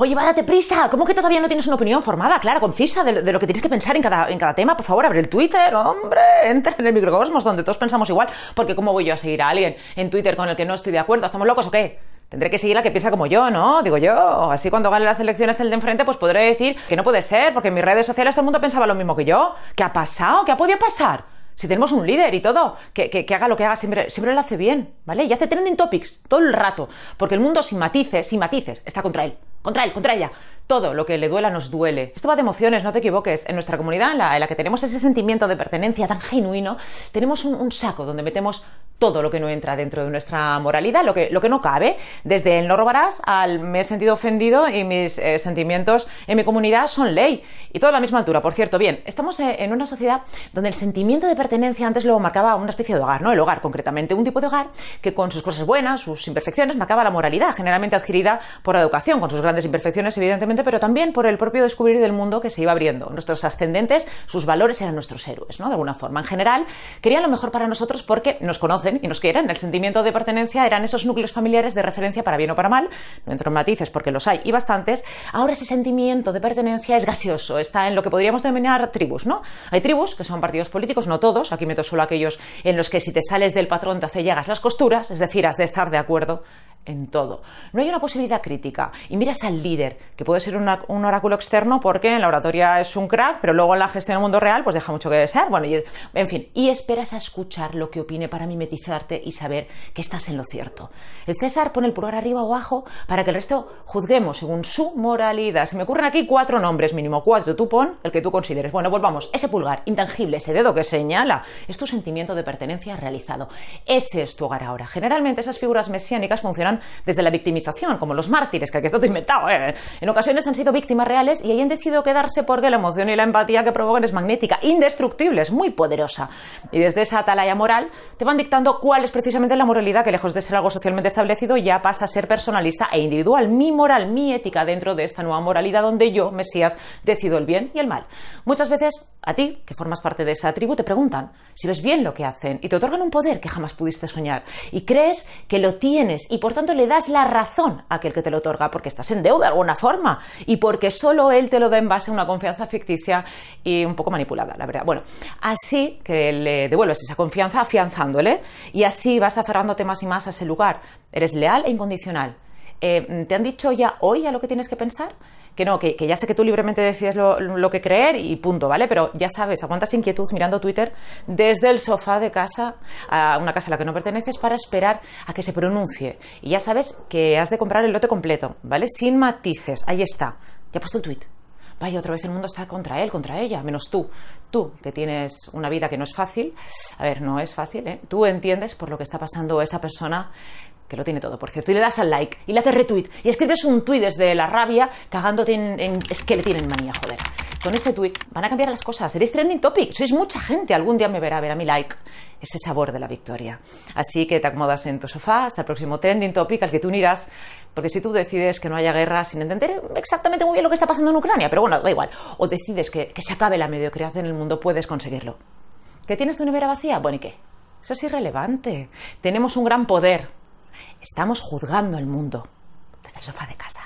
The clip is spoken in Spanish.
Oye, va, prisa. ¿Cómo que todavía no tienes una opinión formada, clara, concisa, de, lo que tienes que pensar en cada, tema? Por favor, abre el Twitter, hombre, entra en el microcosmos donde todos pensamos igual, porque ¿cómo voy yo a seguir a alguien en Twitter con el que no estoy de acuerdo? ¿Estamos locos o qué? Tendré que seguir a la que piensa como yo, ¿no? Digo yo. Así cuando gane las elecciones el de enfrente, pues podré decir que no puede ser, porque en mis redes sociales todo el mundo pensaba lo mismo que yo. ¿Qué ha pasado? ¿Qué ha podido pasar? Si tenemos un líder y todo, que, haga lo que haga, siempre, siempre, lo hace bien, ¿vale? Y hace trending topics todo el rato, porque el mundo sin matices, sin matices, está contra él contra él, contra ella. Todo lo que le duela nos duele. Esto va de emociones, no te equivoques. En nuestra comunidad, en la, que tenemos ese sentimiento de pertenencia tan genuino, tenemos un saco donde metemos todo lo que no entra dentro de nuestra moralidad, lo que, lo que no cabe, desde el no robarás al me he sentido ofendido y mis eh, sentimientos en mi comunidad son ley. Y todo a la misma altura, por cierto. Bien, estamos eh, en una sociedad donde el sentimiento de pertenencia antes lo marcaba una especie de hogar, ¿no? El hogar, concretamente, un tipo de hogar que con sus cosas buenas, sus imperfecciones, marcaba la moralidad, generalmente adquirida por la educación, con sus grandes imperfecciones, evidentemente, pero también por el propio descubrir del mundo que se iba abriendo. Nuestros ascendentes, sus valores eran nuestros héroes, ¿no? De alguna forma. En general, querían lo mejor para nosotros porque nos conocen y nos quieran, El sentimiento de pertenencia eran esos núcleos familiares de referencia para bien o para mal. No entro en matices porque los hay y bastantes. Ahora ese sentimiento de pertenencia es gaseoso, está en lo que podríamos denominar tribus, ¿no? Hay tribus que son partidos políticos, no todos, aquí meto solo aquellos en los que si te sales del patrón te hace llegas las costuras, es decir, has de estar de acuerdo en todo. No hay una posibilidad crítica. Y miras al líder, que puede ser un oráculo externo porque en la oratoria es un crack, pero luego en la gestión del mundo real pues deja mucho que desear. Bueno, y, en fin, y esperas a escuchar lo que opine para mimetizarte y saber que estás en lo cierto. El César pone el pulgar arriba o abajo para que el resto juzguemos según su moralidad. Se me ocurren aquí cuatro nombres mínimo, cuatro. Tú pon el que tú consideres. Bueno, volvamos. ese pulgar intangible, ese dedo que señala, es tu sentimiento de pertenencia realizado. Ese es tu hogar ahora. Generalmente esas figuras mesiánicas funcionan desde la victimización, como los mártires, que aquí está todo inventado. ¿eh? En ocasiones han sido víctimas reales y ahí han decidido quedarse porque la emoción y la empatía que provocan es magnética, indestructible, es muy poderosa. Y desde esa atalaya moral te van dictando cuál es precisamente la moralidad que, lejos de ser algo socialmente establecido, ya pasa a ser personalista e individual. Mi moral, mi ética dentro de esta nueva moralidad donde yo, Mesías, decido el bien y el mal. Muchas veces a ti, que formas parte de esa tribu, te preguntan si ves bien lo que hacen y te otorgan un poder que jamás pudiste soñar y crees que lo tienes y por tanto le das la razón a aquel que te lo otorga, porque estás en deuda de alguna forma y porque solo él te lo da en base a una confianza ficticia y un poco manipulada, la verdad. Bueno, así que le devuelves esa confianza afianzándole y así vas aferrándote más y más a ese lugar. Eres leal e incondicional. Eh, ¿te han dicho ya hoy a lo que tienes que pensar? Que no, que, ya sé que tú libremente decides lo, que creer y punto, ¿vale? Pero ya sabes, aguantas inquietud mirando Twitter desde el sofá de casa a una casa a la que no perteneces para esperar a que se pronuncie. Y ya sabes que has de comprar el lote completo, ¿vale? Sin matices, ahí está. Ya he puesto el tweet vaya, otra vez el mundo está contra él, contra ella, menos tú. Tú, que tienes una vida que no es fácil, a ver, no es fácil, ¿eh? Tú entiendes por lo que está pasando esa persona que lo tiene todo, por cierto, y le das al like, y le haces retweet, y escribes un tweet desde la rabia cagándote en, en... es que le tienen manía, joder con ese tweet van a cambiar las cosas. Seréis trending topic, sois mucha gente. Algún día me verá, verá mi like. Ese sabor de la victoria. Así que te acomodas en tu sofá hasta el próximo trending topic al que tú unirás. Porque si tú decides que no haya guerra sin entender exactamente muy bien lo que está pasando en Ucrania, pero bueno, da igual. O decides que, se acabe la mediocridad en el mundo, puedes conseguirlo. ¿Que tienes tu nevera vacía? Bueno, ¿y qué? Eso es irrelevante. Tenemos un gran poder. Estamos juzgando el mundo desde el sofá de casa.